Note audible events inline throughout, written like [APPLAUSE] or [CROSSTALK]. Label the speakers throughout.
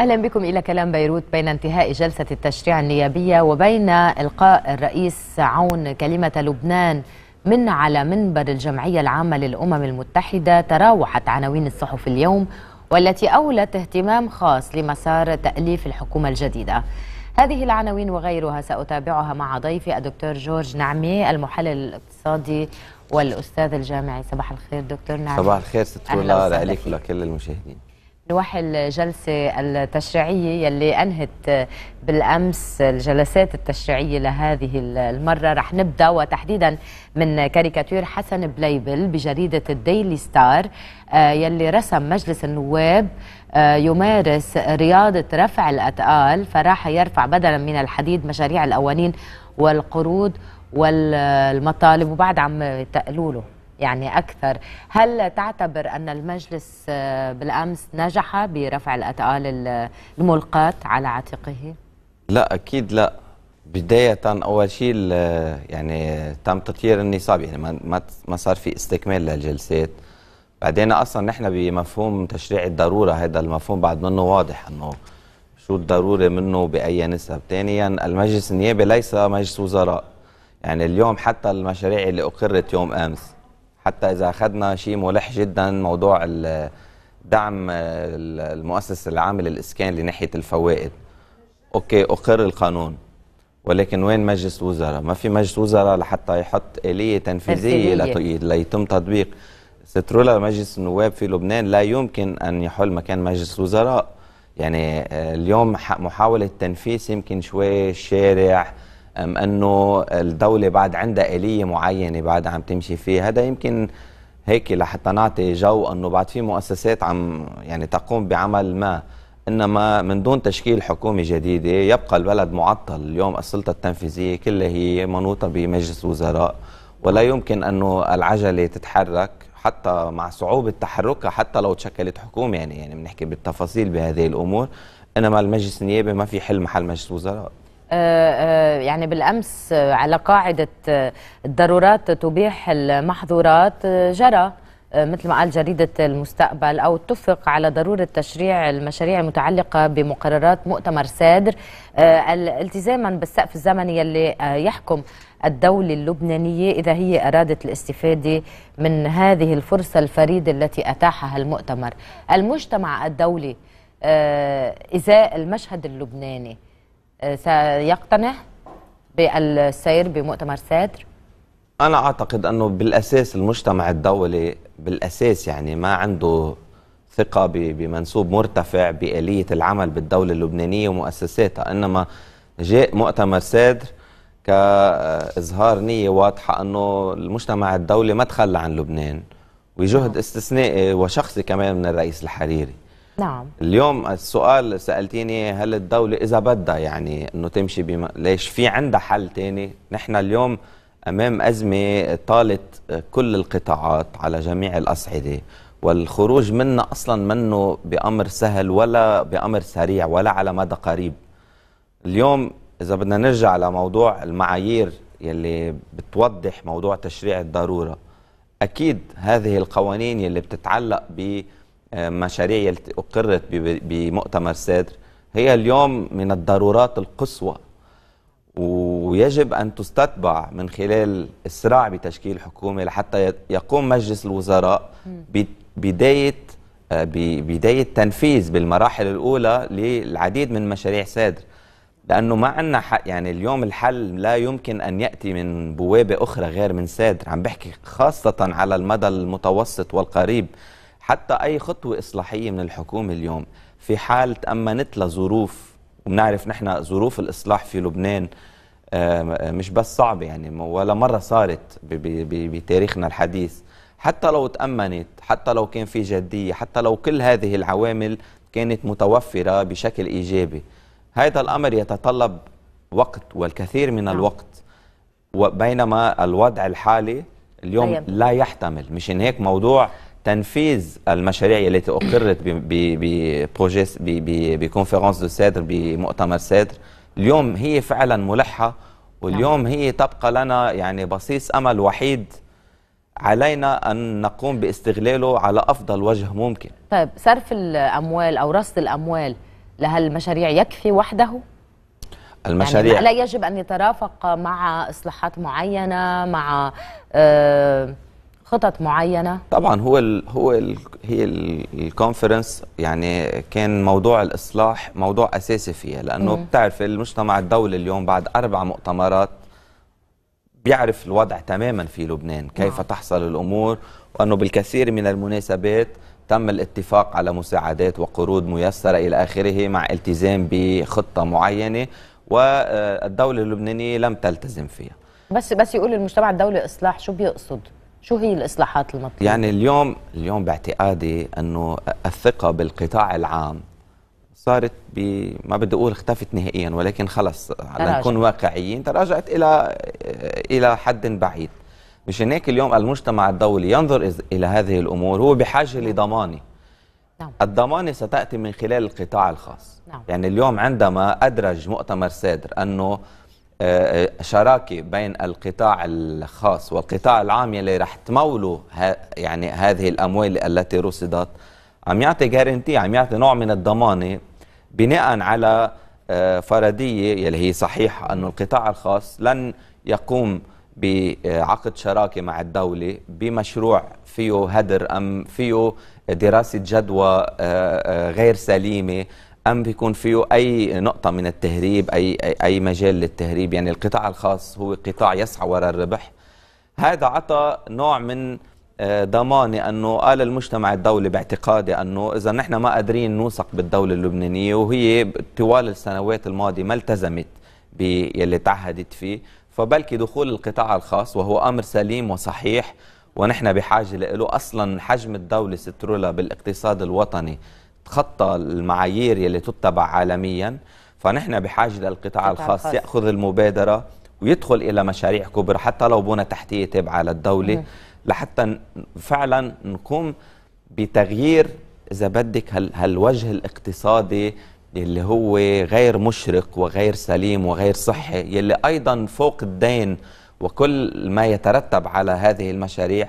Speaker 1: أهلا بكم إلى كلام بيروت بين انتهاء جلسة التشريع النيابية وبين إلقاء الرئيس عون كلمة لبنان من على منبر الجمعية العامة للأمم المتحدة تراوحت عناوين الصحف اليوم والتي أولت اهتمام خاص لمسار تأليف الحكومة الجديدة هذه العناوين وغيرها سأتابعها مع ضيفي الدكتور جورج نعمي المحلل الاقتصادي والأستاذ الجامعي صباح الخير دكتور نعمي صباح الخير ست لك
Speaker 2: ولكل المشاهدين
Speaker 1: نوحي الجلسة التشريعية يلي أنهت بالأمس الجلسات التشريعية لهذه المرة رح نبدأ وتحديدا من كاريكاتير حسن بليبل بجريدة الديلي ستار آه، يلي رسم مجلس النواب آه، يمارس رياضة رفع الأثقال فراح يرفع بدلا من الحديد مشاريع القوانين والقروض والمطالب وبعد عم تقلوله يعني أكثر هل تعتبر أن المجلس آه، بالأمس نجح برفع الأثقال الملقاة على عاتقه؟
Speaker 2: لا أكيد لا بداية أول شيء يعني تم تطيير النصاب يعني ما ما صار في استكمال للجلسات بعدين أصلا نحن بمفهوم تشريع الضرورة هذا المفهوم بعد منه واضح أنه شو الضروري منه بأي نسب ثانيا المجلس النيابي ليس مجلس وزراء يعني اليوم حتى المشاريع اللي أقرت يوم أمس حتى اذا اخذنا شيء ملح جدا موضوع دعم المؤسس العام للاسكان لناحيه الفوائد اوكي اقر القانون ولكن وين مجلس وزراء ما في مجلس وزراء لحتى يحط اليه تنفيذيه ليتم تطبيق سترولا مجلس النواب في لبنان لا يمكن ان يحل مكان مجلس وزراء يعني آه، اليوم محاوله تنفيذ يمكن شوي شارع أم أنه الدولة بعد عندها آلية معينة بعد عم تمشي فيها هذا يمكن هيك لحتى نعطي جو أنه بعد في مؤسسات عم يعني تقوم بعمل ما انما من دون تشكيل حكومه جديده يبقى البلد معطل اليوم السلطه التنفيذيه كلها هي منوطه بمجلس وزراء ولا يمكن انه العجله تتحرك حتى مع صعوبه تحركها حتى لو تشكلت حكومه يعني يعني بنحكي بالتفاصيل بهذه الامور انما المجلس النيابي ما في حل محل مجلس وزراء
Speaker 1: يعني بالأمس على قاعدة الضرورات تبيح المحظورات جرى مثل ما قال جريدة المستقبل أو اتفق على ضرورة تشريع المشاريع المتعلقة بمقررات مؤتمر سادر آه، التزاما بالسقف الزمني اللي آه، يحكم الدولة اللبنانية إذا هي أرادت الاستفادة من هذه الفرصة الفريدة التي أتاحها المؤتمر المجتمع الدولي آه، إزاء المشهد اللبناني سيقتنع بالسير بمؤتمر سادر؟
Speaker 2: أنا أعتقد أنه بالأساس المجتمع الدولي بالأساس يعني ما عنده ثقة بمنسوب مرتفع بآلية العمل بالدولة اللبنانية ومؤسساتها إنما جاء مؤتمر سادر كإظهار نية واضحة أنه المجتمع الدولي ما تخلى عن لبنان وجهد نعم. استثنائي وشخصي كمان من الرئيس الحريري نعم اليوم السؤال سالتيني هل الدوله اذا بدها يعني انه تمشي بما ليش في عندها حل تاني نحن اليوم امام ازمه طالت كل القطاعات على جميع الاصعده والخروج منها اصلا منه بامر سهل ولا بامر سريع ولا على مدى قريب اليوم اذا بدنا نرجع لموضوع المعايير يلي بتوضح موضوع تشريع الضروره اكيد هذه القوانين يلي بتتعلق ب مشاريع أقرت بمؤتمر سادر هي اليوم من الضرورات القصوى ويجب أن تستتبع من خلال إسراع بتشكيل حكومة لحتى يقوم مجلس الوزراء ببداية آه، ببداية تنفيذ بالمراحل الأولى للعديد من مشاريع سادر لأنه ما عندنا حق يعني اليوم الحل لا يمكن أن يأتي من بوابة أخرى غير من سادر عم بحكي خاصة على المدى المتوسط والقريب حتى أي خطوة إصلاحية من الحكومة اليوم في حال تأمنت لها ظروف وبنعرف نحن ظروف الإصلاح في لبنان آه، مش بس صعبة يعني ولا مرة صارت بتاريخنا الحديث حتى لو تأمنت حتى لو كان في جدية حتى لو كل هذه العوامل كانت متوفرة بشكل إيجابي هذا الأمر يتطلب وقت والكثير من نعم. الوقت وبينما الوضع الحالي اليوم لا يحتمل مشان هيك موضوع تنفيذ المشاريع التي اقرت ببروجيس بكونفرنس دو سادر بمؤتمر سادر اليوم هي فعلا ملحه واليوم هي تبقى لنا يعني بصيص امل وحيد علينا أن نقوم باستغلاله على أفضل وجه ممكن
Speaker 1: طيب صرف الأموال أو رصد الأموال لهالمشاريع يكفي وحده؟
Speaker 2: المشاريع يعني لا
Speaker 1: يجب أن يترافق مع إصلاحات معينة مع آه خطط معينه
Speaker 2: طبعا هو الـ هو الـ هي الكونفرنس يعني كان موضوع الاصلاح موضوع اساسي فيها لانه مم. بتعرف المجتمع الدولي اليوم بعد اربع مؤتمرات بيعرف الوضع تماما في لبنان كيف مم. نعم. تحصل الامور وانه بالكثير من المناسبات تم الاتفاق على مساعدات وقروض ميسره الى اخره مع التزام بخطه معينه والدوله اللبنانيه لم تلتزم فيها
Speaker 1: بس بس يقول المجتمع الدولي اصلاح شو بيقصد شو هي الاصلاحات المطلوبه؟
Speaker 2: يعني اليوم اليوم باعتقادي انه الثقه بالقطاع العام صارت ب ما بدي اقول اختفت نهائيا ولكن خلص لنكون واقعيين تراجعت الى الى حد بعيد مشان هيك اليوم المجتمع الدولي ينظر الى هذه الامور هو بحاجه نعم. لضمانه نعم. الضمانه ستاتي من خلال القطاع الخاص نعم. يعني اليوم عندما ادرج مؤتمر سادر انه آه، آه، شراكه بين القطاع الخاص والقطاع العام يلي رح تمولوا يعني هذه الاموال التي رصدت عم يعطي جارنتي عم يعطي نوع من الضمانه بناء على آه، فرضيه يلي هي صحيحه انه القطاع الخاص لن يقوم بعقد شراكه مع الدوله بمشروع فيه هدر ام فيه دراسه جدوى غير سليمه ام بيكون فيه اي نقطه من التهريب اي اي, مجال للتهريب يعني القطاع الخاص هو قطاع يسعى وراء الربح هذا عطى نوع من آه، ضمانه انه قال المجتمع الدولي باعتقادي انه اذا نحن ما قادرين نوثق بالدوله اللبنانيه وهي طوال السنوات الماضيه ما التزمت باللي تعهدت فيه فبلكي دخول القطاع الخاص وهو امر سليم وصحيح ونحن بحاجه له اصلا حجم الدوله سترولا بالاقتصاد الوطني تخطى المعايير يلي تتبع عالميا فنحن بحاجه للقطاع الخاص خاص. ياخذ المبادره ويدخل الى مشاريع كبرى حتى لو بنى تحتيه تابعه للدوله لحتى فعلا نقوم بتغيير اذا بدك هالوجه الاقتصادي اللي هو غير مشرق وغير سليم وغير صحي يلي ايضا فوق الدين وكل ما يترتب على هذه المشاريع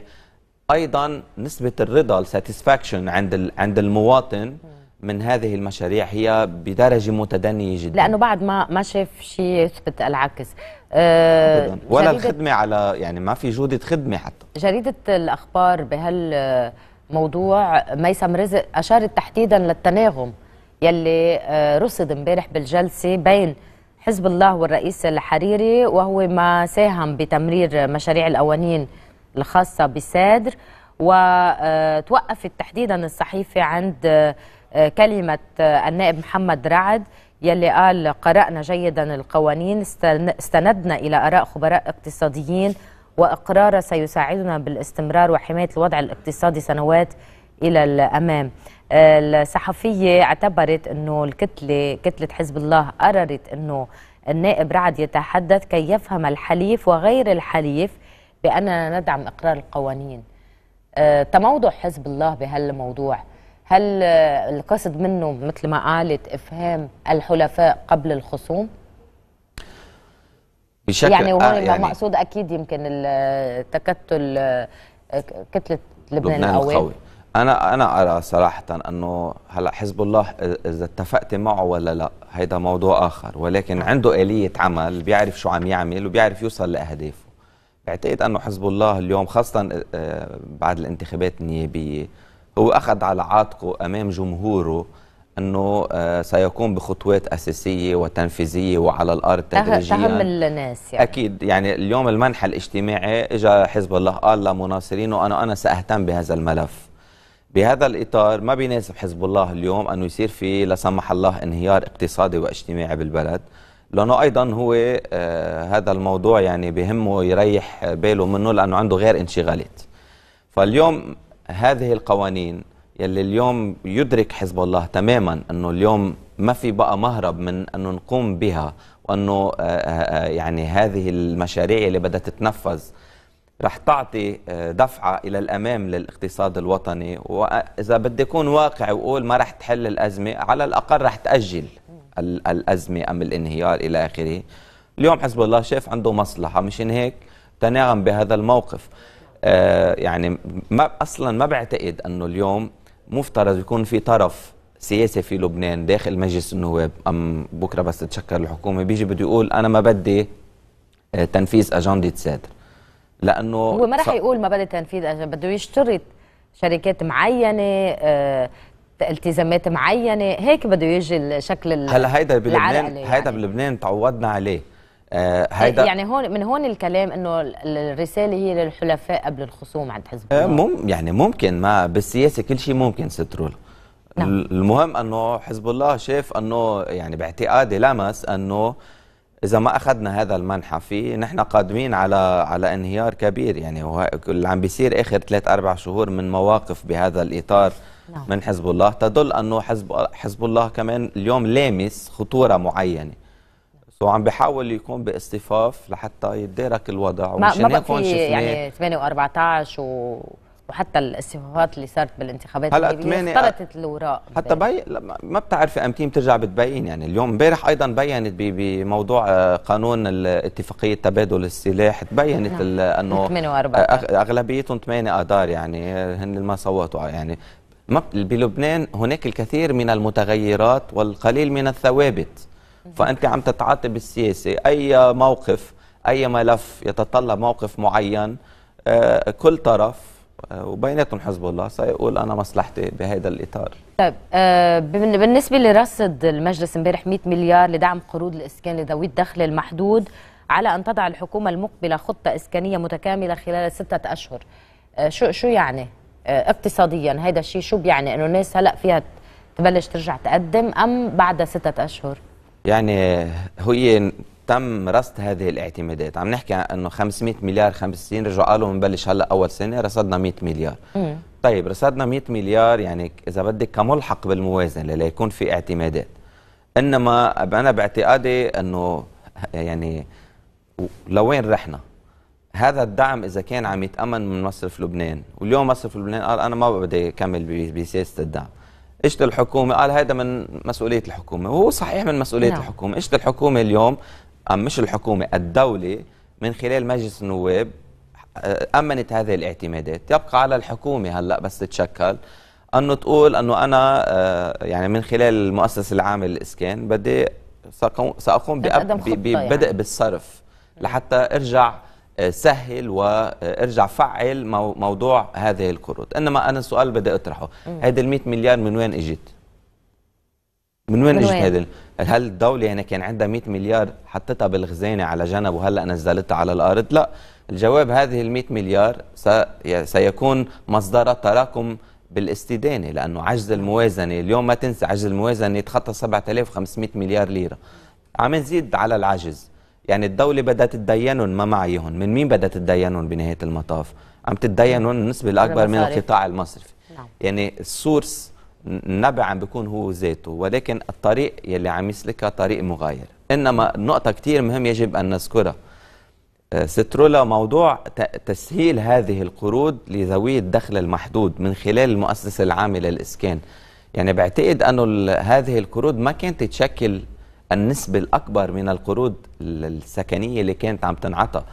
Speaker 2: ايضا نسبه الرضا الساتسفاكشن عند عند المواطن من هذه المشاريع هي بدرجه متدنيه جدا
Speaker 1: لانه بعد ما ما شاف شيء يثبت العكس أه ولا الخدمه
Speaker 2: على يعني ما في جوده خدمه حتى
Speaker 1: جريده الاخبار بهالموضوع ميسم رزق اشارت تحديدا للتناغم يلي أه، رصد امبارح بالجلسه بين حزب الله والرئيس الحريري وهو ما ساهم بتمرير مشاريع القوانين الخاصة بسادر وتوقفت تحديدا الصحيفة عند آه، كلمة آه، النائب محمد رعد يلي قال قرأنا جيدا القوانين استندنا إلى آراء خبراء اقتصاديين وإقرارها سيساعدنا بالاستمرار وحماية الوضع الاقتصادي سنوات إلى الأمام الصحفية اعتبرت أنه الكتلة كتلة حزب الله قررت أنه النائب رعد يتحدث كي يفهم الحليف وغير الحليف بأننا ندعم إقرار القوانين آه، تموضع حزب الله بهالموضوع هل آه، القصد منه مثل ما قالت إفهام الحلفاء قبل الخصوم؟
Speaker 2: بشكل يعني وهون آه يعني مقصود
Speaker 1: أكيد يمكن التكتل آه، كتلة لبنان, لبنان القوي,
Speaker 2: انا انا ارى صراحه انه هلا حزب الله اذا اتفقت معه ولا لا هيدا موضوع اخر ولكن عنده اليه عمل بيعرف شو عم يعمل وبيعرف يوصل لاهدافه اعتقد أنه حزب الله اليوم خاصة آه، بعد الانتخابات النيابية هو أخذ على عاتقه أمام جمهوره انه آه، سيقوم بخطوات اساسيه وتنفيذيه وعلى الارض تدريجيا تهم
Speaker 1: الناس يعني
Speaker 2: اكيد يعني اليوم المنح الاجتماعي اجى حزب الله قال لمناصرينه انا انا ساهتم بهذا الملف بهذا الاطار ما بيناسب حزب الله اليوم انه يصير في لا سمح الله انهيار اقتصادي واجتماعي بالبلد لانه ايضا هو آه، هذا الموضوع يعني بهمه يريح باله منه لانه عنده غير انشغالات فاليوم هذه القوانين يلي اليوم يدرك حزب الله تماما انه اليوم ما في بقى مهرب من انه نقوم بها وانه آه، آه، يعني هذه المشاريع اللي بدها تتنفذ رح تعطي دفعة إلى الأمام للاقتصاد الوطني وإذا بدي أكون واقعي وأقول ما رح تحل الأزمة على الأقل رح تأجل الأزمة أم الانهيار إلى آخره اليوم حزب الله شايف عنده مصلحة مشان هيك تناغم بهذا الموقف آه يعني ما أصلا ما بعتقد أنه اليوم مفترض يكون في طرف سياسي في لبنان داخل مجلس النواب أم بكرة بس تشكر الحكومة بيجي بده يقول أنا ما بدي آه، تنفيذ أجندة سادر لأنه هو ما راح يقول
Speaker 1: ما بدي تنفيذ أجندة بده يشترط شركات معينة آه التزامات معينه هيك بده يجي الشكل هلا هيدا بلبنان هيدا يعني.
Speaker 2: بلبنان تعودنا عليه آه إيه، هيدا يعني
Speaker 1: هون من هون الكلام انه الرساله هي للحلفاء قبل الخصوم عند حزب آه، الله
Speaker 2: مم يعني ممكن ما بالسياسه كل شيء ممكن سترول نعم. المهم انه حزب الله شاف انه يعني باعتقادي لمس انه اذا ما اخذنا هذا المنحى فيه نحن قادمين على على انهيار كبير يعني اللي عم بيصير اخر ثلاث اربع شهور من مواقف بهذا الاطار نعم. من حزب الله تدل أنه حزب, حزب الله كمان اليوم لامس خطورة معينة سو عم بحاول يكون باصطفاف لحتى يتدارك الوضع ومشان ما هون شفنا يعني
Speaker 1: 8 و14 و... وحتى الاصطفافات اللي صارت بالانتخابات هلا 8 اختلطت الوراق حتى
Speaker 2: بي... ما بتعرفي امتى بترجع بتبين يعني اليوم امبارح ايضا بينت بموضوع آه، قانون اتفاقيه تبادل السلاح تبينت نعم. انه اغلبيتهم 8 اذار يعني هن اللي ما صوتوا يعني بلبنان هناك الكثير من المتغيرات والقليل من الثوابت فأنت عم تتعاطب السياسة أي موقف أي ملف يتطلب موقف معين آه، كل طرف آه، وبيناتهم حزب الله سيقول أنا مصلحتي بهذا الإطار
Speaker 1: طيب آه، بالنسبة لرصد المجلس امبارح 100 مليار لدعم قروض الإسكان لذوي الدخل المحدود على أن تضع الحكومة المقبلة خطة إسكانية متكاملة خلال ستة أشهر شو شو يعني؟ آه، اقتصاديا هيدا الشيء شو بيعني انه الناس هلا فيها تبلش ترجع تقدم ام بعد ستة اشهر
Speaker 2: يعني هي تم رصد هذه الاعتمادات عم نحكي انه 500 مليار خمس سنين رجعوا قالوا بنبلش هلا اول سنه رصدنا 100 مليار مم. طيب رصدنا 100 مليار يعني اذا بدك كملحق بالموازنه ليكون في اعتمادات انما انا باعتقادي انه يعني لوين رحنا هذا الدعم اذا كان عم يتامن من مصرف لبنان واليوم مصرف لبنان قال انا ما بدي اكمل بسياسه الدعم اجت الحكومه قال هذا من مسؤوليه الحكومه وهو صحيح من مسؤوليه لا. نعم. الحكومه اجت الحكومه اليوم أم مش الحكومه الدوله من خلال مجلس النواب آه، امنت هذه الاعتمادات يبقى على الحكومه هلا بس تتشكل انه تقول انه انا آه، يعني من خلال المؤسسه العامه للاسكان بدي ساقوم بأب ببدء يعني. بالصرف لحتى ارجع سهل وارجع فعل موضوع هذه القروض انما انا السؤال بدي اطرحه هذا ال 100 مليار من وين اجت من وين اجت هذا هل الدوله يعني كان عندها 100 مليار حطتها بالخزانه على جنب وهلا نزلتها على الارض لا الجواب هذه ال 100 مليار سيكون مصدر تراكم بالاستدانه لانه عجز الموازنه اليوم ما تنسى عجز الموازنه يتخطى 7500 مليار ليره عم نزيد على العجز يعني الدولة بدها تدينهم ما معيهم من مين بدها تدينهم بنهاية المطاف عم تدينهم النسبة الأكبر من القطاع المصرفي نعم. يعني السورس النبع عم بيكون هو ذاته ولكن الطريق يلي عم يسلكها طريق مغاير إنما نقطة كتير مهم يجب أن نذكرها آه، سترولا موضوع تسهيل هذه القروض لذوي الدخل المحدود من خلال المؤسسة العامة للإسكان يعني بعتقد أنه هذه القروض ما كانت تشكل النسبة الأكبر من القروض السكنية اللي كانت عم تنعطى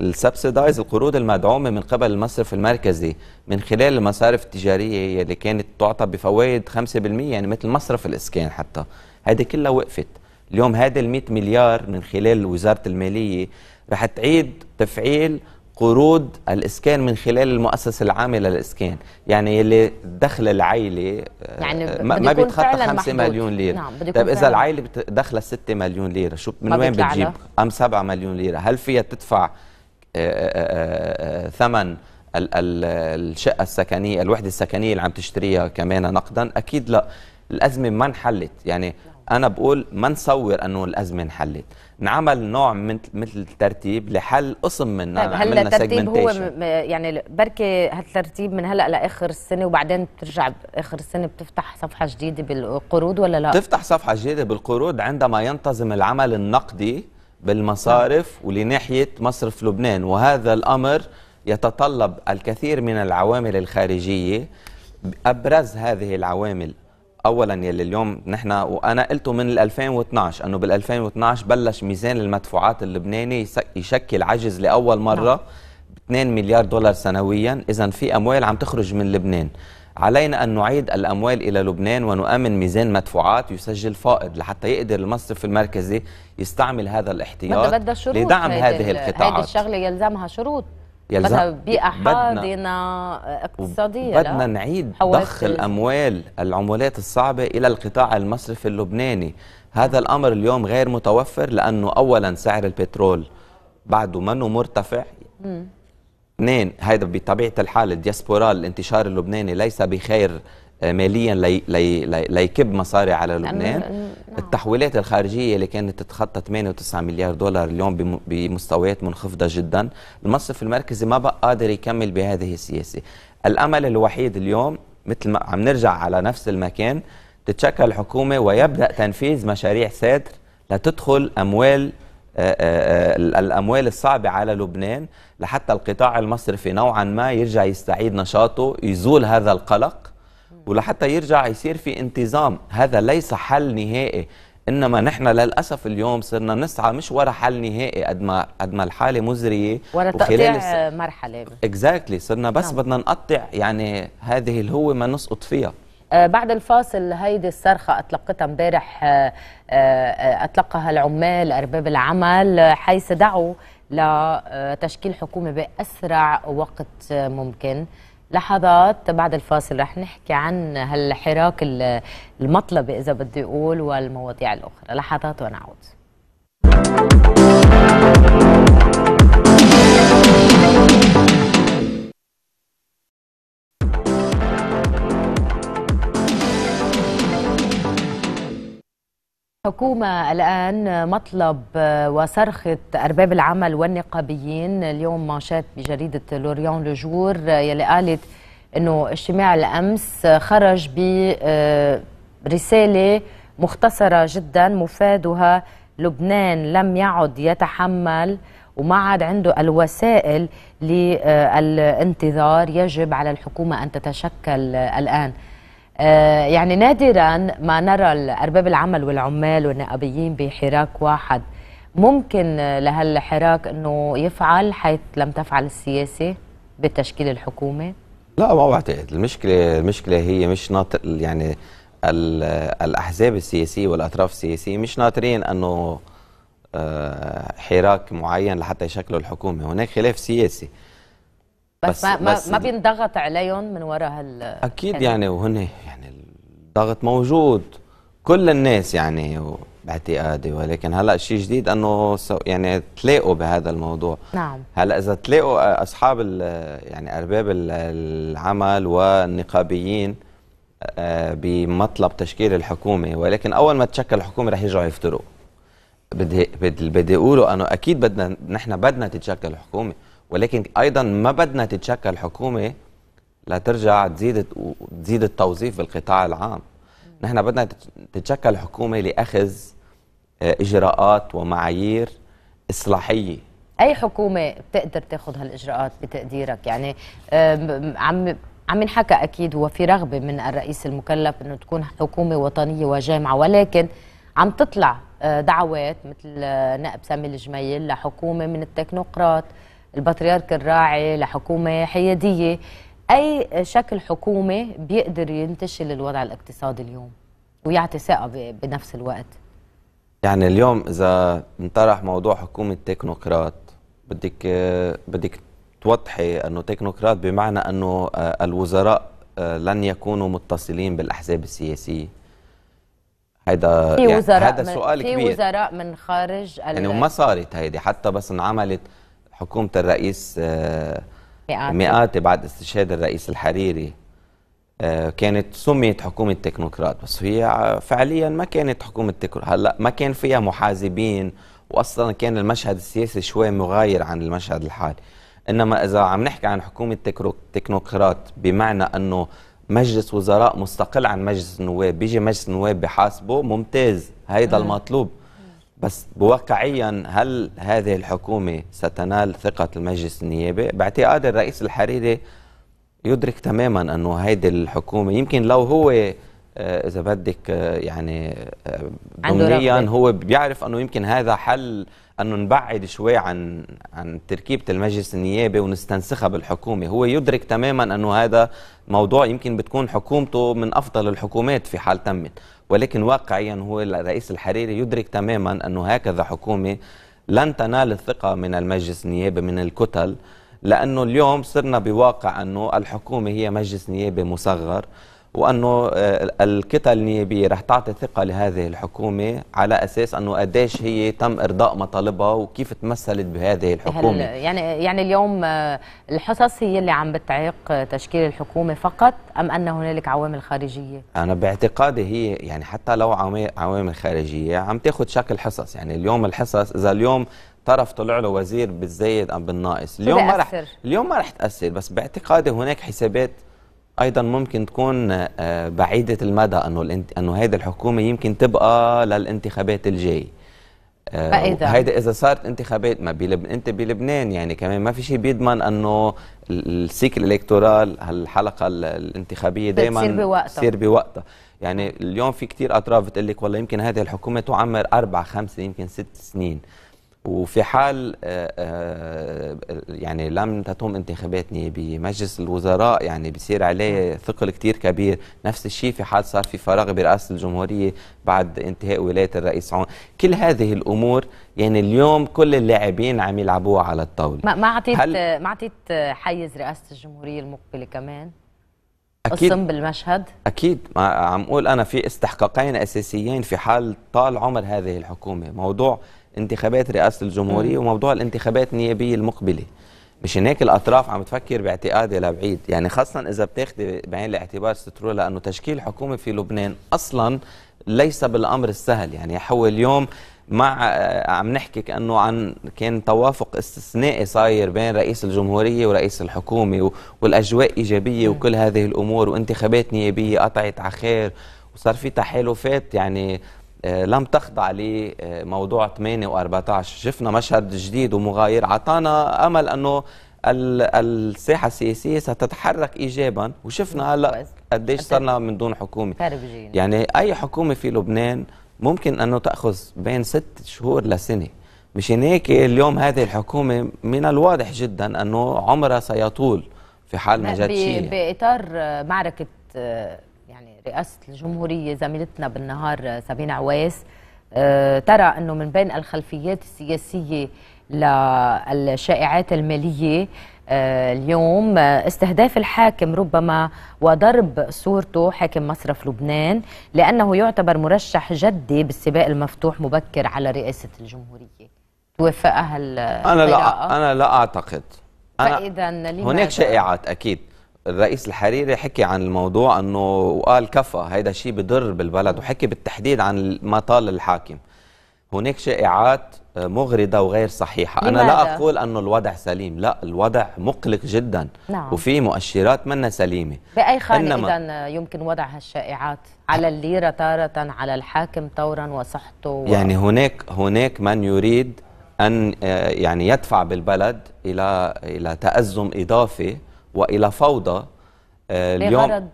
Speaker 2: السبسيدايز القروض المدعومة من قبل المصرف المركزي من خلال المصارف التجارية اللي كانت تعطى بفوائد 5% يعني مثل مصرف الإسكان حتى هذه كلها وقفت اليوم هذا ال 100 مليار من خلال وزارة المالية رح تعيد تفعيل قروض الاسكان من خلال المؤسسه العامله للاسكان يعني اللي دخل العائله آه،
Speaker 1: يعني ما بيتخطى 5 مليون ليره نعم طيب اذا العائله
Speaker 2: دخلها 6 مليون ليره شو من وين بتجيب ام 7 مليون ليره هل فيها تدفع آه، آه، ثمن الشقه السكنيه الوحده السكنيه اللي عم تشتريها كمان نقدا اكيد لا الازمه ما انحلت يعني انا بقول ما نصور انه الازمه انحلت نعمل نوع من مثل ترتيب لحل قسم من طيب هلا الترتيب هو
Speaker 1: يعني بركي هالترتيب من هلا لاخر السنه وبعدين بترجع باخر السنه بتفتح صفحه جديده بالقروض ولا لا؟ بتفتح
Speaker 2: صفحه جديده بالقروض عندما ينتظم العمل النقدي بالمصارف نعم. ولناحيه مصرف لبنان وهذا الامر يتطلب الكثير من العوامل الخارجيه ابرز هذه العوامل اولا يلي اليوم نحن وانا قلته من 2012 انه بال 2012 بلش ميزان المدفوعات اللبناني يشكل عجز لاول نعم. مره ب 2 مليار دولار سنويا اذا في اموال عم تخرج من لبنان علينا أن نعيد الأموال إلى لبنان ونؤمن ميزان مدفوعات يسجل فائض لحتى يقدر المصرف المركزي يستعمل هذا الاحتياط لدعم هذه القطاعات هذه الشغلة
Speaker 1: يلزمها شروط
Speaker 2: يلزم مثلا بيئة حاضنة
Speaker 1: اقتصادية بدنا نعيد ضخ
Speaker 2: الأموال العمولات الصعبة إلى القطاع المصرفي اللبناني هذا الأمر اليوم غير متوفر لأنه أولا سعر البترول بعده منه مرتفع اثنين هيدا بطبيعة الحال الدياسبورا الانتشار اللبناني ليس بخير آه، ماليا لي لي ليكب مصاري على لبنان نعم. التحويلات الخارجيه اللي كانت تتخطى 8 و9 مليار دولار اليوم بمستويات منخفضه جدا المصرف المركزي ما بقى قادر يكمل بهذه السياسه الامل الوحيد اليوم مثل ما عم نرجع على نفس المكان تتشكل الحكومه ويبدا تنفيذ مشاريع سادر لتدخل اموال آه، آه، الاموال الصعبه على لبنان لحتى القطاع المصرفي نوعا ما يرجع يستعيد نشاطه يزول هذا القلق ولحتى يرجع يصير في انتظام هذا ليس حل نهائي انما نحن للاسف اليوم صرنا نسعى مش ورا حل نهائي قد ما قد ما الحاله مزريه ورا تقطيع مرحله اكزاكتلي صرنا بس نعم. بدنا نقطع يعني هذه الهوه ما نسقط فيها
Speaker 1: آه، بعد الفاصل هيدي الصرخة أطلقتها امبارح آه، آه، أطلقها العمال أرباب العمل حيث دعوا لتشكيل حكومة بأسرع وقت ممكن لحظات بعد الفاصل رح نحكي عن هالحراك المطلب إذا بدي أقول والمواضيع الأخرى لحظات ونعود حكومة الآن مطلب آه، وصرخة أرباب العمل والنقابيين اليوم ماشات بجريدة لوريون لجور آه، يلي قالت أنه اجتماع الأمس خرج برسالة آه، مختصرة جدا مفادها لبنان لم يعد يتحمل وما عاد عنده الوسائل للانتظار يجب على الحكومة أن تتشكل الآن آه، يعني نادرا ما نرى أرباب العمل والعمال والنقابيين بحراك واحد ممكن لهالحراك أنه يفعل حيث لم تفعل السياسة بتشكيل الحكومة؟
Speaker 2: لا ما بعتقد المشكلة المشكلة هي مش ناطر يعني الأحزاب السياسية والأطراف السياسية مش ناطرين أنه آه، حراك معين لحتى يشكلوا الحكومة هناك خلاف سياسي بس, بس, ما, بس ما
Speaker 1: بينضغط عليهم من وراء هال اكيد يعني
Speaker 2: وهن يعني الضغط موجود كل الناس يعني باعتقادي ولكن هلا شيء جديد انه يعني تلاقوا بهذا الموضوع نعم هلا اذا تلاقوا اصحاب يعني ارباب العمل والنقابيين آه، بمطلب تشكيل الحكومه ولكن اول ما تشكل الحكومه رح يرجعوا يفترقوا بدي بدي اقوله انه اكيد بدنا نحن بدنا تتشكل الحكومه ولكن ايضا ما بدنا تتشكل حكومه لا ترجع تزيد تزيد التوظيف بالقطاع العام نحن بدنا تتشكل حكومه لاخذ آه، اجراءات ومعايير اصلاحيه
Speaker 1: اي حكومه بتقدر تاخذ هالاجراءات بتقديرك يعني عم عم ينحكى اكيد هو في رغبه من الرئيس المكلف انه تكون حكومه وطنيه وجامعه ولكن عم تطلع آه، دعوات مثل آه، نائب سامي الجميل لحكومه من التكنوقراط البطريرك الراعي لحكومة حيادية أي شكل حكومة بيقدر ينتشل الوضع الاقتصادي اليوم ويعطي ثقة بنفس الوقت
Speaker 2: يعني اليوم إذا انطرح موضوع حكومة تكنوقراط بدك بدك توضحي أنه تكنوقراط بمعنى أنه آه، الوزراء آه، لن يكونوا متصلين بالأحزاب السياسية هيدا يعني هذا سؤال كبير في وزراء
Speaker 1: من خارج يعني ما
Speaker 2: صارت هيدي حتى بس انعملت حكومه الرئيس آه،
Speaker 1: مئات
Speaker 2: بعد استشهاد الرئيس الحريري آه، كانت سميت حكومه تكنوقراط بس هي فعليا ما كانت حكومه تكنوقراط هلا ما كان فيها محازبين واصلا كان المشهد السياسي شوي مغاير عن المشهد الحالي انما اذا عم نحكي عن حكومه تكنوقراط بمعنى انه مجلس وزراء مستقل عن مجلس النواب بيجي مجلس النواب بحاسبه ممتاز هيدا المطلوب بس بواقعيا هل هذه الحكومة ستنال ثقة المجلس النيابي؟ باعتقاد الرئيس الحريري يدرك تماما أنه هيدي الحكومة يمكن لو هو آه، إذا بدك آه، يعني ضمنيا آه، هو بيعرف أنه يمكن هذا حل انه نبعد شوي عن عن تركيبه المجلس النيابي ونستنسخها بالحكومه، هو يدرك تماما انه هذا موضوع يمكن بتكون حكومته من افضل الحكومات في حال تمت، ولكن واقعيا هو الرئيس الحريري يدرك تماما انه هكذا حكومه لن تنال الثقه من المجلس النيابي من الكتل لانه اليوم صرنا بواقع انه الحكومه هي مجلس نيابي مصغر وانه آه، الكتل النيابيه رح تعطي ثقه لهذه الحكومه على اساس انه قديش هي تم ارضاء مطالبها وكيف تمثلت بهذه الحكومه
Speaker 1: يعني يعني اليوم آه، الحصص هي اللي عم بتعيق آه، تشكيل الحكومه فقط ام ان هنالك عوامل خارجيه
Speaker 2: انا باعتقادي هي يعني حتى لو عوامل خارجيه عم تاخذ شكل حصص يعني اليوم الحصص اذا اليوم طرف طلع له وزير بالزايد ام بالناقص اليوم ما رح اليوم ما رح تاثر بس باعتقادي هناك حسابات ايضا ممكن تكون آه، بعيده المدى انه انه هيدي الحكومه يمكن تبقى للانتخابات الجاي فإذا آه، هيدا اذا صارت انتخابات ما بلب... انت بلبنان يعني كمان ما في شيء بيضمن انه السيكل الالكتورال هالحلقه الانتخابيه دائما بتصير بوقتها بتصير بوقتها يعني اليوم في كثير اطراف بتقول لك والله يمكن هذه الحكومه تعمر اربع خمسه يمكن ست سنين وفي حال آه، آه، يعني لم تتم انتخابات نيابية مجلس الوزراء يعني بصير عليه نعم. ثقل كتير كبير نفس الشيء في حال صار في فراغ برئاسة الجمهورية بعد انتهاء ولاية الرئيس عون كل هذه الأمور يعني اليوم كل اللاعبين عم يلعبوها على الطاولة ما عطيت هل...
Speaker 1: ما عطيت حيز رئاسة الجمهورية المقبلة كمان أكيد قسم بالمشهد
Speaker 2: أكيد ما عم أقول أنا في استحقاقين أساسيين في حال طال عمر هذه الحكومة موضوع انتخابات رئاسه الجمهوريه وموضوع الانتخابات النيابيه المقبله مش هناك الاطراف عم تفكر باعتقادي لبعيد يعني خاصه اذا بتاخذي بعين الاعتبار سترو لانه تشكيل حكومه في لبنان اصلا ليس بالامر السهل يعني هو اليوم مع عم نحكي كانه عن كان توافق استثنائي صاير بين رئيس الجمهوريه ورئيس الحكومه والاجواء ايجابيه وكل هذه الامور وانتخابات نيابيه قطعت على خير وصار في تحالفات يعني آه، لم تخضع لموضوع 8 و14 شفنا مشهد جديد ومغاير عطانا امل انه الساحه السياسيه ستتحرك ايجابا وشفنا هلا قديش صرنا من دون حكومه يعني اي حكومه في لبنان ممكن انه تاخذ بين ست شهور لسنه مشان هيك اليوم هذه الحكومه من الواضح جدا انه عمرها سيطول في حال ما جت شيء
Speaker 1: باطار معركه آه، رئاسه الجمهوريه زميلتنا بالنهار سابين عويس آه، ترى انه من بين الخلفيات السياسيه للشائعات الماليه آه، اليوم آه، استهداف الحاكم ربما وضرب صورته حاكم مصرف لبنان لانه يعتبر مرشح جدي بالسباق المفتوح مبكر على رئاسه الجمهوريه توافقها انا لا
Speaker 2: انا لا اعتقد أنا فاذا هناك شائعات اكيد الرئيس الحريري حكي عن الموضوع انه وقال كفى هيدا شيء بضر بالبلد وحكي بالتحديد عن ما طال الحاكم هناك شائعات آه، مغرضة وغير صحيحة لماذا؟ أنا لا أقول أنه الوضع سليم لا الوضع مقلق جدا نعم. وفي مؤشرات منا سليمة
Speaker 1: بأي خانة إذن يمكن وضع هالشائعات على الليرة تارة على الحاكم طورا وصحته و... يعني
Speaker 2: هناك هناك من يريد أن آه، يعني يدفع بالبلد إلى إلى تأزم إضافي والى فوضى آه، اليوم غرض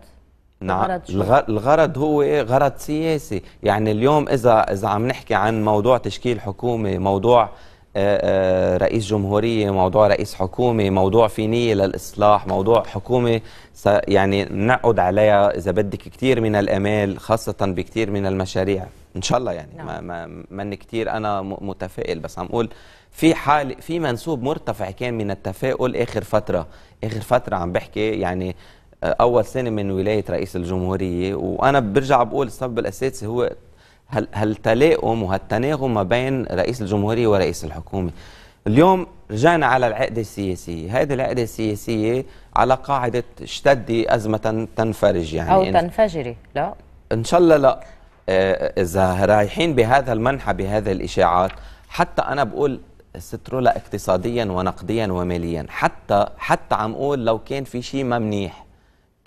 Speaker 2: نعم الغرض هو إيه؟ غرض سياسي يعني اليوم اذا اذا عم نحكي عن موضوع تشكيل حكومه موضوع آه، آه، رئيس جمهورية موضوع رئيس حكومة موضوع في نية للإصلاح موضوع حكومة يعني نقعد عليها إذا بدك كثير من الأمال خاصة بكثير من المشاريع إن شاء الله يعني نعم. ما, ما من كثير أنا متفائل بس عم أقول في حال في منسوب مرتفع كان من التفاؤل اخر فتره اخر فتره عم بحكي يعني آه، اول سنه من ولايه رئيس الجمهوريه وانا برجع بقول السبب الاساسي هو هالتلاؤم وهالتناغم ما بين رئيس الجمهوريه ورئيس الحكومه اليوم رجعنا على العقدة السياسية هذه العقدة السياسية على قاعدة اشتدي أزمة تنفرج يعني أو
Speaker 1: تنفجري لا
Speaker 2: إن شاء الله لا آه، إذا رايحين بهذا المنحى بهذه الإشاعات حتى أنا بقول سترولا اقتصاديا ونقديا وماليا حتى حتى عم اقول لو كان في شيء ما منيح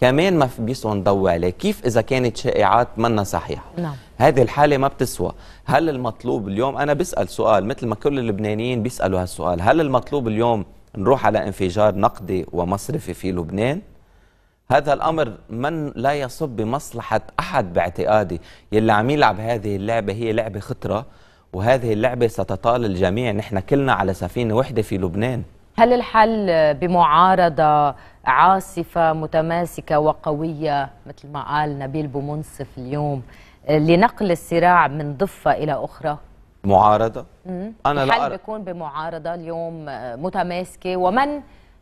Speaker 2: كمان ما بيسعوا نضوي عليه كيف اذا كانت شائعات منا صحيحه نعم. هذه الحاله ما بتسوى هل المطلوب اليوم انا بسال سؤال مثل ما كل اللبنانيين بيسالوا هالسؤال هل المطلوب اليوم نروح على انفجار نقدي ومصرفي في لبنان هذا الامر من لا يصب بمصلحه احد باعتقادي يلي عم يلعب هذه اللعبه هي لعبه خطره وهذه اللعبة ستطال الجميع نحن كلنا على سفينة وحدة في لبنان
Speaker 1: هل الحل بمعارضة عاصفة متماسكة وقوية مثل ما قال نبيل بومنصف اليوم لنقل الصراع من ضفة إلى أخرى؟
Speaker 2: معارضة؟ أنا الحل لا أرى. بيكون
Speaker 1: بمعارضة اليوم متماسكة ومن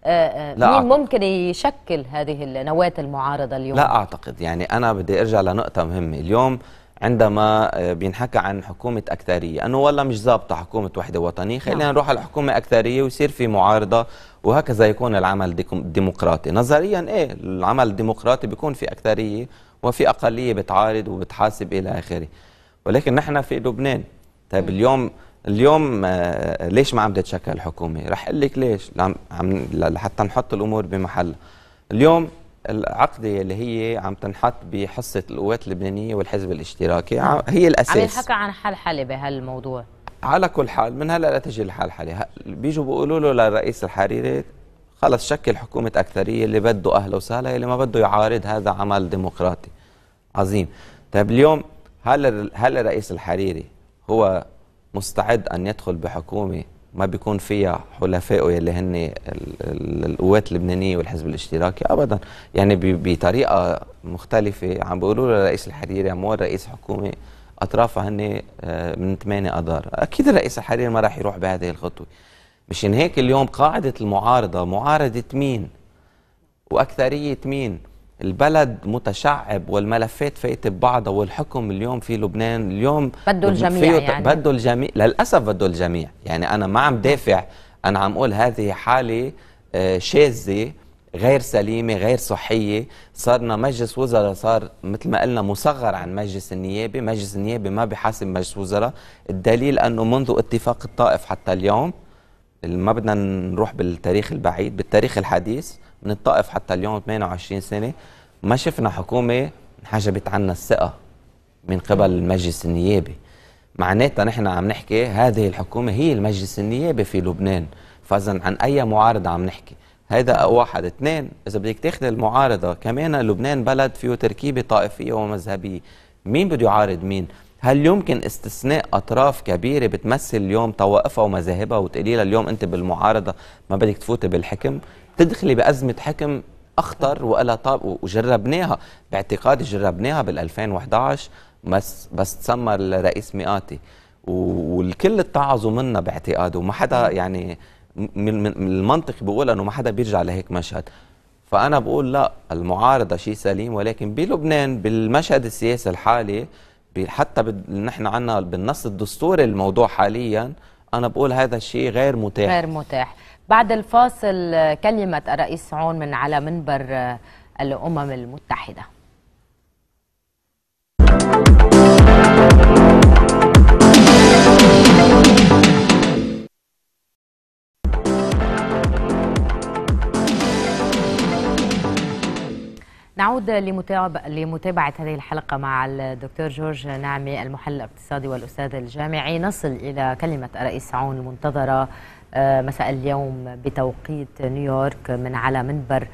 Speaker 1: آه، آه، لا مين أعتقد. ممكن يشكل هذه نواة المعارضة اليوم؟ لا
Speaker 2: أعتقد يعني أنا بدي أرجع لنقطة مهمة اليوم عندما آه، بينحكى عن حكومة أكثرية أنه والله مش ظابطة حكومة وحدة وطنية خلينا نعم. نروح على حكومة أكثرية ويصير في معارضة وهكذا يكون العمل ديمقراطي نظريا إيه العمل الديمقراطي بيكون في أكثرية وفي أقلية بتعارض وبتحاسب إلى آخره ولكن نحن في لبنان طيب اليوم اليوم آه، ليش ما عم تتشكل الحكومة رح أقول لك ليش عم لحتى نحط الأمور بمحل اليوم العقدة اللي هي عم تنحط بحصة القوات اللبنانية والحزب الاشتراكي هي الأساس عم يحكى
Speaker 1: عن حل حالي بهالموضوع
Speaker 2: على كل حال من هلا لا تجي الحال حالي بيجوا بيقولوا له للرئيس الحريري خلص شكل حكومة أكثرية اللي بده أهلا وسهلا اللي ما بده يعارض هذا عمل ديمقراطي عظيم طيب اليوم هل هل الرئيس الحريري هو مستعد أن يدخل بحكومة ما بيكون فيها حلفائه يلي هن القوات اللبنانيه والحزب الاشتراكي ابدا يعني بطريقه مختلفه عم بيقولوا رئيس الحريري مو رئيس حكومه اطرافها هن آه، من 8 اذار اكيد الرئيس الحريري ما راح يروح بهذه الخطوه مشان هيك اليوم قاعده المعارضه معارضه مين واكثريه مين البلد متشعب والملفات فايت ببعضها والحكم اليوم في لبنان اليوم بده الجميع يعني بده الجميع للاسف بده الجميع يعني انا ما عم دافع انا عم اقول هذه حاله آه، شاذه غير سليمه غير صحيه صرنا مجلس وزراء صار مثل ما قلنا مصغر عن مجلس النيابه مجلس النيابه ما بحاسب مجلس وزراء الدليل انه منذ اتفاق الطائف حتى اليوم ما بدنا نروح بالتاريخ البعيد بالتاريخ الحديث من الطائف حتى اليوم 28 سنه ما شفنا حكومه انحجبت عنا الثقه من قبل المجلس النيابي معناتها نحن عم نحكي هذه الحكومه هي المجلس النيابي في لبنان فاذا عن اي معارضه عم نحكي هذا واحد اثنين اذا بدك تاخذ المعارضه كمان لبنان بلد فيه تركيبه طائفيه ومذهبيه مين بده يعارض مين هل يمكن استثناء اطراف كبيره بتمثل اليوم طوائفها ومذاهبها وتقولي لها اليوم انت بالمعارضه ما بدك تفوتي بالحكم تدخلي بأزمة حكم أخطر وألا طاب وجربناها باعتقادي جربناها بال 2011 بس بس تسمى الرئيس مئاتي والكل اتعظوا منا باعتقاده وما حدا يعني من المنطق بيقول انه ما حدا بيرجع لهيك مشهد فانا بقول لا المعارضه شيء سليم ولكن بلبنان بالمشهد السياسي الحالي حتى نحن عندنا بالنص الدستوري الموضوع حاليا انا بقول هذا الشيء غير متاح غير
Speaker 1: متاح بعد الفاصل كلمة الرئيس عون من على منبر آه، الأمم المتحدة نعود لمتابعة هذه الحلقة مع الدكتور جورج نعمي المحلل الاقتصادي والأستاذ الجامعي نصل إلى كلمة الرئيس عون المنتظرة آه، مساء اليوم بتوقيت نيويورك من على منبر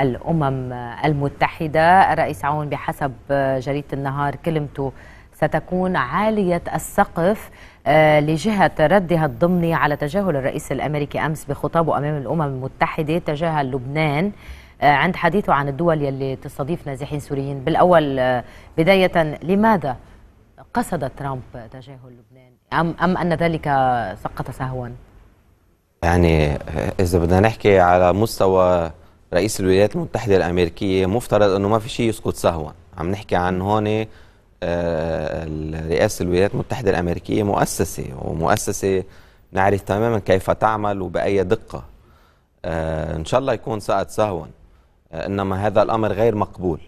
Speaker 1: الأمم المتحدة الرئيس عون بحسب جريدة النهار كلمته ستكون عالية السقف آه، لجهة ردها الضمني على تجاهل الرئيس الأمريكي أمس بخطابه أمام الأمم المتحدة تجاه لبنان آه، عند حديثه عن الدول يلي تستضيف نازحين سوريين بالأول بداية لماذا قصد ترامب تجاهل لبنان أم, أم أن ذلك سقط سهوا؟
Speaker 2: يعني اذا بدنا نحكي على مستوى رئيس الولايات المتحده الامريكيه مفترض انه ما في شيء يسقط سهوا عم نحكي عن هون آه، رئاسه الولايات المتحده الامريكيه مؤسسه ومؤسسه نعرف تماما كيف تعمل وباي دقه آه، ان شاء الله يكون سقط سهوا آه، انما هذا الامر غير مقبول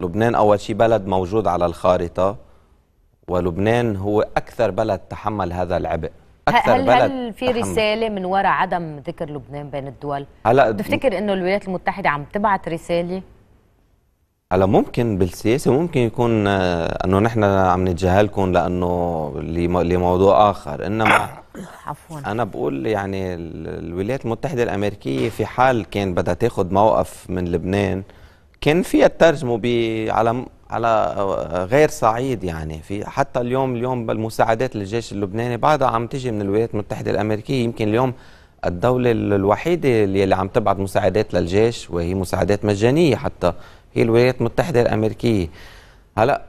Speaker 2: لبنان اول شيء بلد موجود على الخارطه ولبنان هو اكثر بلد تحمل هذا العبء اكثر هل بلد هل في رساله
Speaker 1: من وراء عدم ذكر لبنان بين الدول؟
Speaker 2: هلا بتفتكر
Speaker 1: انه الولايات المتحده عم تبعت رساله؟
Speaker 2: هلا ممكن بالسياسه ممكن يكون آه، انه نحن عم نتجاهلكم لانه لموضوع اخر انما [COUGHS] عفوا انا بقول يعني الولايات المتحده الامريكيه في حال كان بدها تاخذ موقف من لبنان كان فيها تترجمه على على آه، آه، غير صعيد يعني في حتى اليوم اليوم المساعدات للجيش اللبناني بعدها عم تجي من الولايات المتحده الامريكيه يمكن اليوم الدولة الوحيدة اللي عم تبعث مساعدات للجيش وهي مساعدات مجانية حتى هي الولايات المتحدة الأمريكية هلا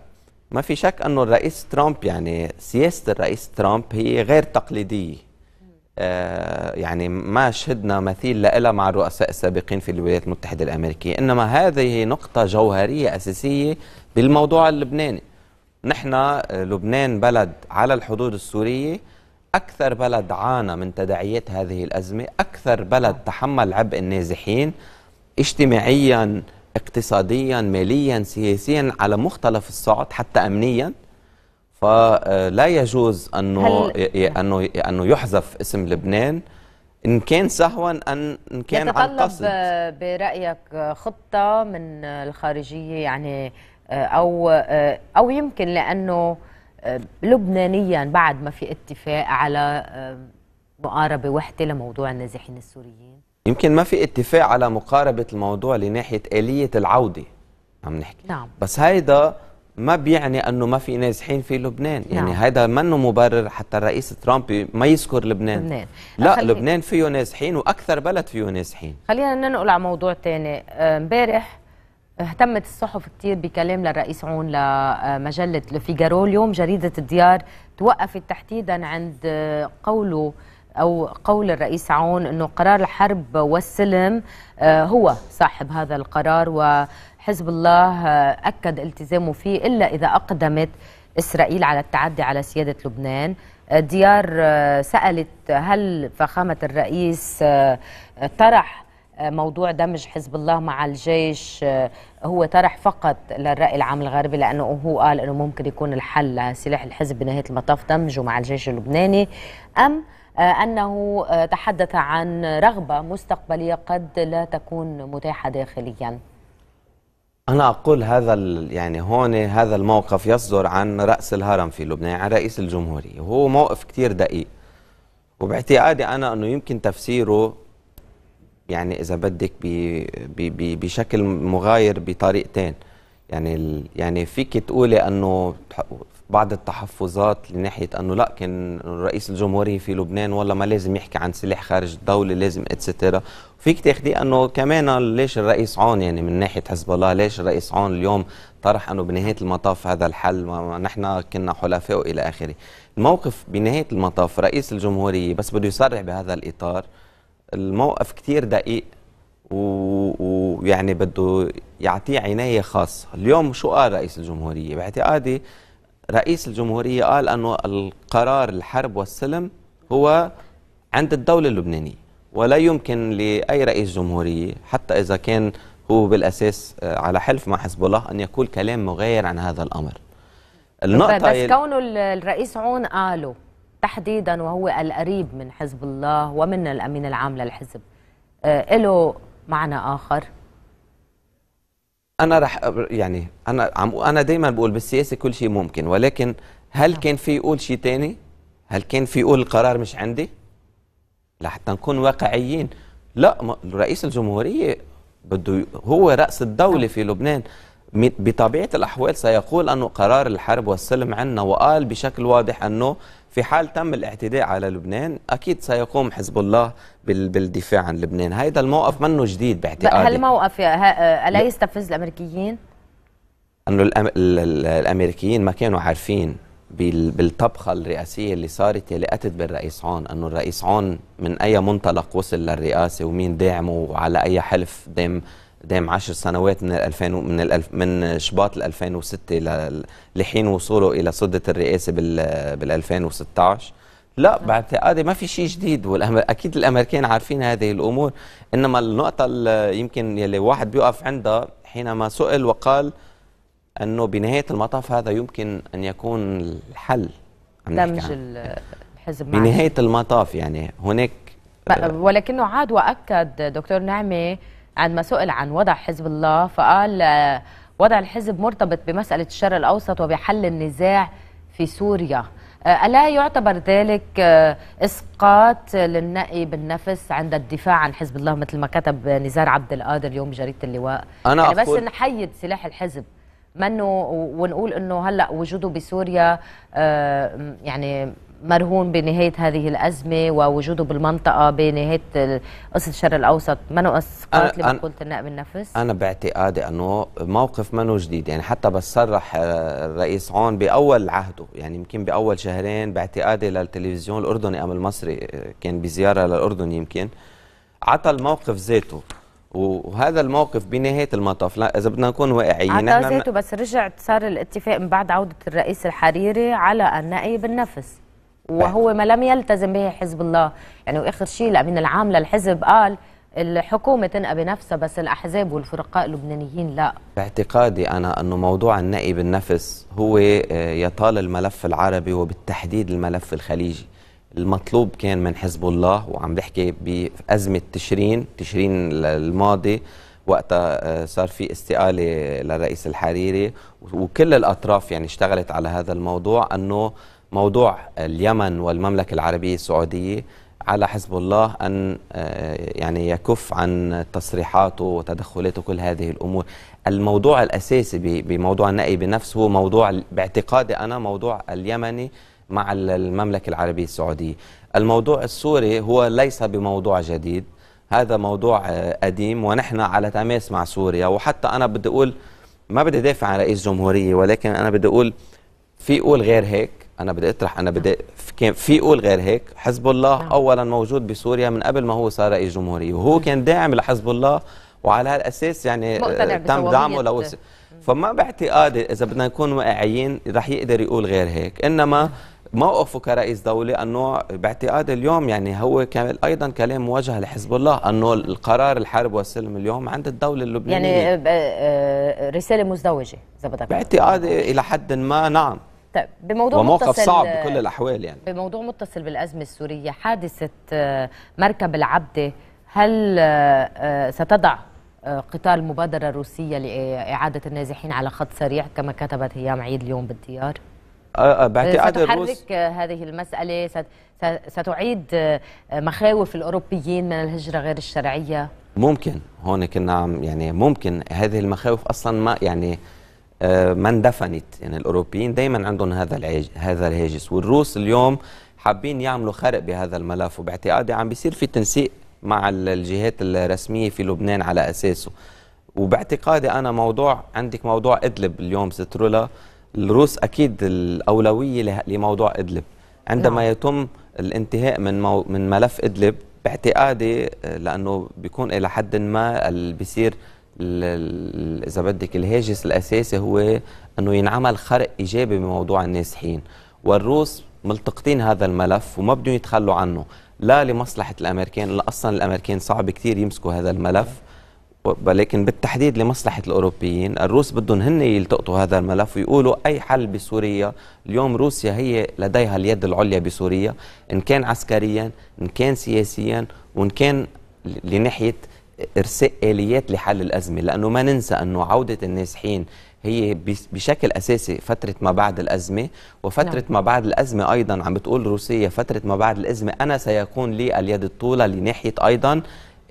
Speaker 2: ما في شك أنه الرئيس ترامب يعني سياسة الرئيس ترامب هي غير تقليدية آه يعني ما شهدنا مثيل لها مع الرؤساء السابقين في الولايات المتحدة الأمريكية إنما هذه نقطة جوهرية أساسية بالموضوع اللبناني نحن آه، لبنان بلد على الحدود السورية أكثر بلد عانى من تداعيات هذه الأزمة أكثر بلد تحمل عبء النازحين اجتماعيا اقتصاديا ماليا سياسيا على مختلف الصعد حتى أمنيا فلا آه، يجوز أنه, نعم. أنه, أنه يحذف اسم لبنان إن كان سهوا أن إن كان عن قصد يتطلب آه،
Speaker 1: برأيك خطة من الخارجية يعني آه، او آه، او يمكن لانه آه، لبنانيا بعد ما في اتفاق على مقاربه وحده لموضوع النازحين السوريين
Speaker 2: يمكن ما في اتفاق على مقاربه الموضوع لناحيه اليه العوده عم نحكي نعم. بس هيدا ما بيعني انه ما في نازحين في لبنان يعني نعم. هذا منه مبرر حتى الرئيس ترامب ما يذكر لبنان, لبنان. لا خلي... لبنان فيه نازحين واكثر بلد فيه نازحين
Speaker 1: خلينا ننقل على موضوع ثاني امبارح اهتمت الصحف كثير بكلام للرئيس عون لمجلة لفيجارو اليوم جريدة الديار توقفت تحديدا عند قوله أو قول الرئيس عون أنه قرار الحرب والسلم آه، هو صاحب هذا القرار وحزب الله آه، أكد التزامه فيه إلا إذا أقدمت إسرائيل على التعدي على سيادة لبنان ديار آه، سألت هل فخامة الرئيس طرح آه، موضوع دمج حزب الله مع الجيش آه، هو طرح فقط للرأي العام الغربي لأنه هو قال أنه ممكن يكون الحل لسلاح الحزب بنهاية المطاف دمجه مع الجيش اللبناني أم آه، أنه تحدث عن رغبة مستقبلية قد لا تكون متاحة داخلياً
Speaker 2: أنا أقول هذا يعني هون هذا الموقف يصدر عن رأس الهرم في لبنان عن رئيس الجمهورية وهو موقف كتير دقيق وباعتقادي أنا أنه يمكن تفسيره يعني اذا بدك بشكل مغاير بطريقتين يعني يعني فيك تقولي انه بعض التحفظات لناحيه انه لا كان رئيس الجمهوريه في لبنان والله ما لازم يحكي عن سلاح خارج الدوله لازم اتسترا فيك تاخدي انه كمان ليش الرئيس عون يعني من ناحيه حزب الله ليش الرئيس عون اليوم طرح انه بنهايه المطاف هذا الحل ما نحن كنا حلفاء الى اخره الموقف بنهايه المطاف رئيس الجمهوريه بس بده يصرح بهذا الاطار الموقف كتير دقيق ويعني بده يعطيه عنايه خاصه، اليوم شو قال رئيس الجمهوريه؟ باعتقادي رئيس الجمهوريه قال انه القرار الحرب والسلم هو عند الدوله اللبنانيه ولا يمكن لاي رئيس جمهوريه حتى اذا كان هو بالاساس آه، على حلف مع حزب الله ان يقول كلام مغاير عن هذا الامر. النقطه بس كونه
Speaker 1: الرئيس عون قاله تحديدا وهو القريب من حزب الله ومن الامين العام للحزب آه، له معنى اخر
Speaker 2: انا رح يعني انا عم انا دائما بقول بالسياسه كل شيء ممكن ولكن هل نعم. كان في يقول شيء ثاني هل كان في يقول القرار مش عندي لحتى نكون واقعيين لا رئيس الجمهوريه بده هو راس الدوله نعم. في لبنان بطبيعه الاحوال سيقول انه قرار الحرب والسلم عندنا وقال بشكل واضح انه في حال تم الاعتداء على لبنان اكيد سيقوم حزب الله بالدفاع عن لبنان هذا الموقف منه جديد باعتقادي هل
Speaker 1: الموقف آه، الا يستفز الامريكيين
Speaker 2: انه الامريكيين ما كانوا عارفين بالطبخه الرئاسيه اللي صارت اللي اتت بالرئيس عون انه الرئيس عون من اي منطلق وصل للرئاسه ومين داعمه وعلى اي حلف دام قدام 10 سنوات من 2000 من الالف من شباط 2006 لحين وصوله الى سده الرئاسه بال 2016 لا نعم. باعتقادي ما في شيء جديد اكيد الامريكان عارفين هذه الامور انما النقطه اللي يمكن يلي واحد بيقف عندها حينما سئل وقال انه بنهايه المطاف هذا يمكن ان يكون الحل دمج
Speaker 1: الحزب بنهايه
Speaker 2: المطاف يعني هناك
Speaker 1: ولكنه عاد واكد دكتور نعمه عندما سئل عن وضع حزب الله فقال آه، وضع الحزب مرتبط بمسألة الشرق الأوسط وبحل النزاع في سوريا آه، ألا يعتبر ذلك آه، إسقاط للنقي بالنفس عند الدفاع عن حزب الله مثل ما كتب نزار عبد القادر اليوم بجريدة اللواء أنا يعني بس نحيد سلاح الحزب منه ونقول انه هلا وجوده بسوريا يعني مرهون بنهاية هذه الأزمة ووجوده بالمنطقة بنهاية قصة الشرق الأوسط منه أسقاط لمقولة النائب النفس؟
Speaker 2: أنا باعتقادي أنه موقف منو جديد يعني حتى بس صرح آه، الرئيس عون بأول عهده يعني يمكن بأول شهرين باعتقادي للتلفزيون الأردني أم المصري آه، كان بزيارة للأردن يمكن عطى الموقف ذاته وهذا الموقف بنهايه المطاف لا اذا بدنا نكون واقعيين عطى ذاته
Speaker 1: بس رجعت صار الاتفاق من بعد عوده الرئيس الحريري على النائب النفس وهو طيب. ما لم يلتزم به حزب الله يعني واخر شيء الامين العام للحزب قال الحكومة تنقى بنفسها بس الأحزاب والفرقاء اللبنانيين لا
Speaker 2: باعتقادي أنا أنه موضوع النقي بالنفس هو آه، يطال الملف العربي وبالتحديد الملف الخليجي المطلوب كان من حزب الله وعم بحكي بأزمة تشرين تشرين الماضي وقتها آه، صار في استقالة للرئيس الحريري وكل الأطراف يعني اشتغلت على هذا الموضوع أنه موضوع اليمن والمملكة العربية السعودية على حزب الله أن آه، يعني يكف عن تصريحاته وتدخلاته كل هذه الأمور الموضوع الأساسي بموضوع النائب نفسه هو موضوع باعتقادي أنا موضوع اليمني مع المملكة العربية السعودية الموضوع السوري هو ليس بموضوع جديد هذا موضوع آه، قديم ونحن على تماس مع سوريا وحتى أنا بدي أقول ما بدي دافع عن رئيس جمهورية ولكن أنا بدي أقول في قول غير هيك انا بدي اطرح انا نعم. بدي في يقول غير هيك حزب الله نعم. اولا موجود بسوريا من قبل ما هو صار رئيس جمهوريه وهو كان داعم لحزب الله وعلى هالاساس يعني آه، تم دعمه لو فما باعتقادي اذا بدنا نكون واقعيين رح يقدر يقول غير هيك انما نعم. موقفه كرئيس دولة أنه باعتقاد اليوم يعني هو كان أيضا كلام موجه لحزب الله أنه القرار الحرب والسلم اليوم عند الدولة اللبنانية يعني آه،
Speaker 1: آه، رسالة مزدوجة
Speaker 2: إذا بدك باعتقادي إلى حد ما نعم
Speaker 1: طيب بموضوع وموقف متصل صعب بكل
Speaker 2: الاحوال يعني
Speaker 1: بموضوع متصل بالازمه السوريه حادثه آه، مركب العبده هل آه، آه، ستضع قطار المبادره الروسيه لاعاده النازحين على خط سريع كما كتبت هيام عيد اليوم بالديار
Speaker 2: باعتقاد الروس ستحرك
Speaker 1: هذه المساله ستعيد مخاوف الاوروبيين من الهجره غير الشرعيه
Speaker 2: ممكن هون كنا نعم، يعني ممكن هذه المخاوف اصلا ما يعني آه، ما اندفنت يعني الاوروبيين دائما عندهم هذا هذا الهاجس والروس اليوم حابين يعملوا خرق بهذا الملف وباعتقادي عم بيصير في تنسيق مع الجهات الرسميه في لبنان على اساسه وباعتقادي انا موضوع عندك موضوع ادلب اليوم سترولا الروس اكيد الاولويه لموضوع ادلب عندما نعم. يتم الانتهاء من مو من ملف ادلب باعتقادي آه، لانه بيكون الى حد ما بيصير اذا بدك الهاجس الاساسي هو انه ينعمل خرق ايجابي بموضوع النازحين والروس ملتقطين هذا الملف وما بدهم يتخلوا عنه لا لمصلحه الامريكان لا اصلا الامريكان صعب كثير يمسكوا هذا الملف ولكن بالتحديد لمصلحه الاوروبيين الروس بدهم هن يلتقطوا هذا الملف ويقولوا اي حل بسوريا اليوم روسيا هي لديها اليد العليا بسوريا ان كان عسكريا ان كان سياسيا وان كان لناحيه ارساء اليات لحل الازمه لانه ما ننسى انه عوده النازحين هي بشكل اساسي فتره ما بعد الازمه وفتره نعم. ما بعد الازمه ايضا عم بتقول روسيا فتره ما بعد الازمه انا سيكون لي اليد الطوله لناحيه ايضا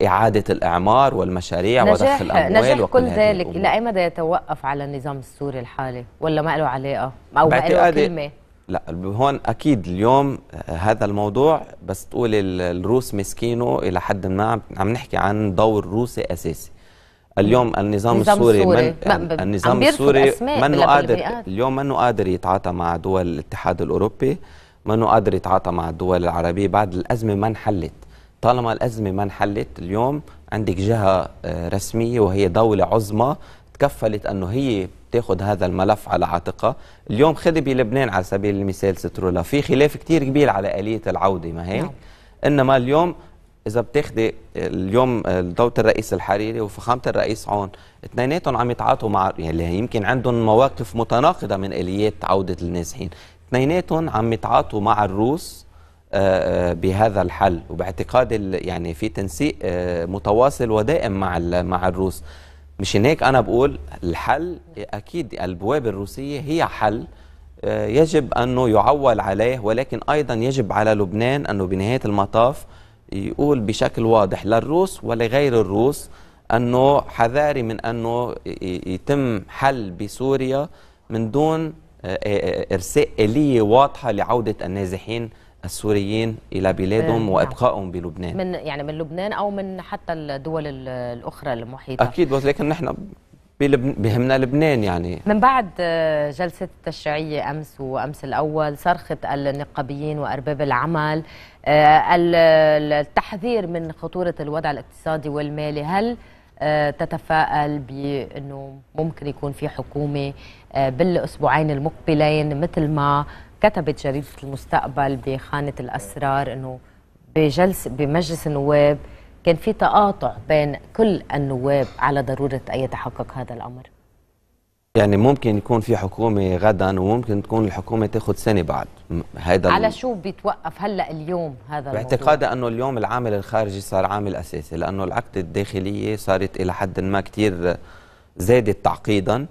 Speaker 2: إعادة الإعمار والمشاريع نجاح ودخل الأموال نجاح كل ذلك
Speaker 1: إلى أي مدى يتوقف على النظام السوري الحالي ولا ما له علاقة أو ما له كلمة
Speaker 2: لا هون اكيد اليوم آه، هذا الموضوع بس تقول الروس مسكينه الى حد ما عم نحكي عن دور روسي اساسي اليوم النظام السوري من آه، النظام السوري منه قادر اليوم منه قادر يتعاطى مع دول الاتحاد الاوروبي منه قادر يتعاطى مع الدول العربيه بعد الازمه ما انحلت طالما الازمه ما انحلت اليوم عندك جهه آه، رسميه وهي دوله عظمى تكفلت أنه هي تاخذ هذا الملف على عاتقها اليوم خذي بلبنان على سبيل المثال سترولا في خلاف كثير كبير على آلية العودة ما هيك نعم. إنما اليوم إذا بتاخذي اليوم دوله الرئيس الحريري وفخامة الرئيس عون اثنيناتهم عم يتعاطوا مع يعني يمكن عندهم مواقف متناقضة من آليات عودة النازحين اثنيناتهم عم يتعاطوا مع الروس آه، آه، بهذا الحل وباعتقاد يعني في تنسيق آه، متواصل ودائم مع مع الروس مش هيك أنا بقول الحل أكيد البواب الروسية هي حل آه، يجب أنه يعول عليه ولكن أيضا يجب على لبنان أنه بنهاية المطاف يقول بشكل واضح للروس ولغير الروس أنه حذاري من أنه يتم حل بسوريا من دون آه، آه، إرساء آلية واضحة لعودة النازحين السوريين الى بلادهم آه، نعم. وابقائهم بلبنان من
Speaker 1: يعني من لبنان او من حتى الدول الاخرى المحيطه اكيد
Speaker 2: ولكن نحن بهمنا لبنان يعني من
Speaker 1: بعد آه، جلسة التشريعية أمس وأمس الأول صرخة النقابيين وأرباب العمل آه، التحذير من خطورة الوضع الاقتصادي والمالي هل تتفائل بأنه ممكن يكون في حكومة بالأسبوعين المقبلين مثل ما كتبت جريدة المستقبل بخانة الأسرار أنه بجلسة بمجلس النواب كان في تقاطع بين كل النواب على ضرورة أن يتحقق هذا الأمر
Speaker 2: يعني ممكن يكون في حكومة غدا وممكن تكون الحكومة تاخذ سنة بعد هذا على
Speaker 1: شو بيتوقف هلا اليوم هذا باعتقادي
Speaker 2: انه اليوم العامل الخارجي صار عامل اساسي لانه العقد الداخلية صارت الى حد ما كثير زادت تعقيدا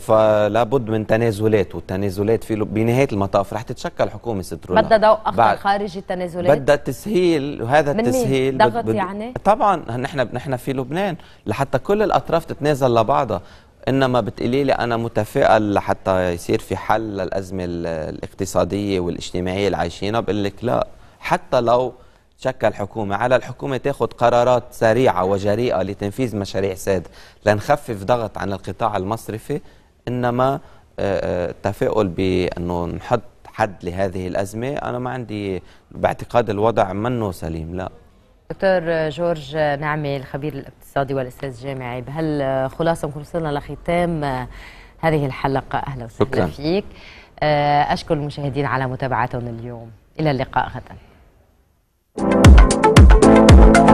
Speaker 2: فلا بد من تنازلات والتنازلات في بنهايه المطاف رح تتشكل حكومه سترولا بدها ضوء اخضر
Speaker 1: خارج التنازلات بدها
Speaker 2: تسهيل وهذا من التسهيل ضغط بد... يعني طبعا نحن نحن في لبنان لحتى كل الاطراف تتنازل لبعضها انما بتقولي لي انا متفائل لحتى يصير في حل للازمه الاقتصاديه والاجتماعيه اللي عايشينها بقول لك لا حتى لو تشكل حكومة على الحكومة تاخذ قرارات سريعة وجريئة لتنفيذ مشاريع ساد لنخفف ضغط عن القطاع المصرفي انما التفاؤل آه، آه، بانه نحط حد لهذه الازمه انا ما عندي باعتقاد الوضع منه سليم لا
Speaker 1: دكتور جورج نعمي الخبير الاقتصادي والاستاذ الجامعي بهالخلاصه بنكون نكون وصلنا لختام آه، هذه الحلقه اهلا وسهلا شكرا. فيك اشكر المشاهدين على متابعتهم اليوم الى اللقاء غدا